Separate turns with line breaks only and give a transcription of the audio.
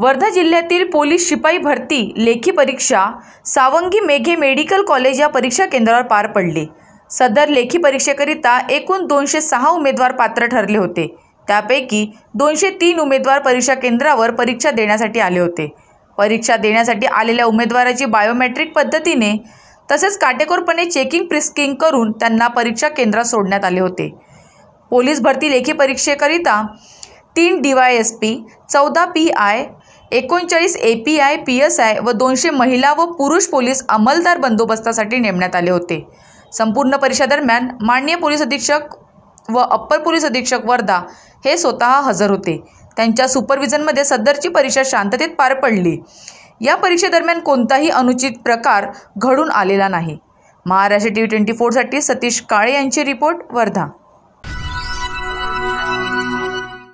वर्धा जिल्ह्यातील पोलीस शिपाई भरती लेखी परीक्षा सावंगी मेघे मेडिकल कॉलेज या परीक्षा केंद्रावर पार पडली सदर लेखी परीक्षेकरिता एकूण दोनशे सहा उमेदवार पात्र ठरले होते त्यापैकी दोनशे तीन उमेदवार परीक्षा केंद्रावर परीक्षा देण्यासाठी आले होते परीक्षा देण्यासाठी आलेल्या उमेदवाराची बायोमेट्रिक पद्धतीने तसेच काटेकोरपणे चेकिंग प्रिस्किंग करून त्यांना परीक्षा केंद्रात सोडण्यात आले होते पोलीस भरती लेखी परीक्षेकरिता तीन डी वाय एस पी चौदा पी आय एकोणचाळीस A P I P S I व दोनशे महिला व पुरुष पोलीस अंमलदार बंदोबस्तासाठी नेमण्यात आले होते संपूर्ण परिषदेदरम्यान मान्य पोलीस अधीक्षक व अप्पर पोलीस अधीक्षक वर्धा हे स्वतः हजर होते त्यांच्या सुपरविजनमध्ये सदरची परीक्षा शांततेत पार पडली या परीक्षेदरम्यान कोणताही अनुचित प्रकार घडून आलेला नाही महाराष्ट्र टी व्ही ट्वेंटी फोरसाठी सतीश काळे यांची रिपोर्ट वर्धा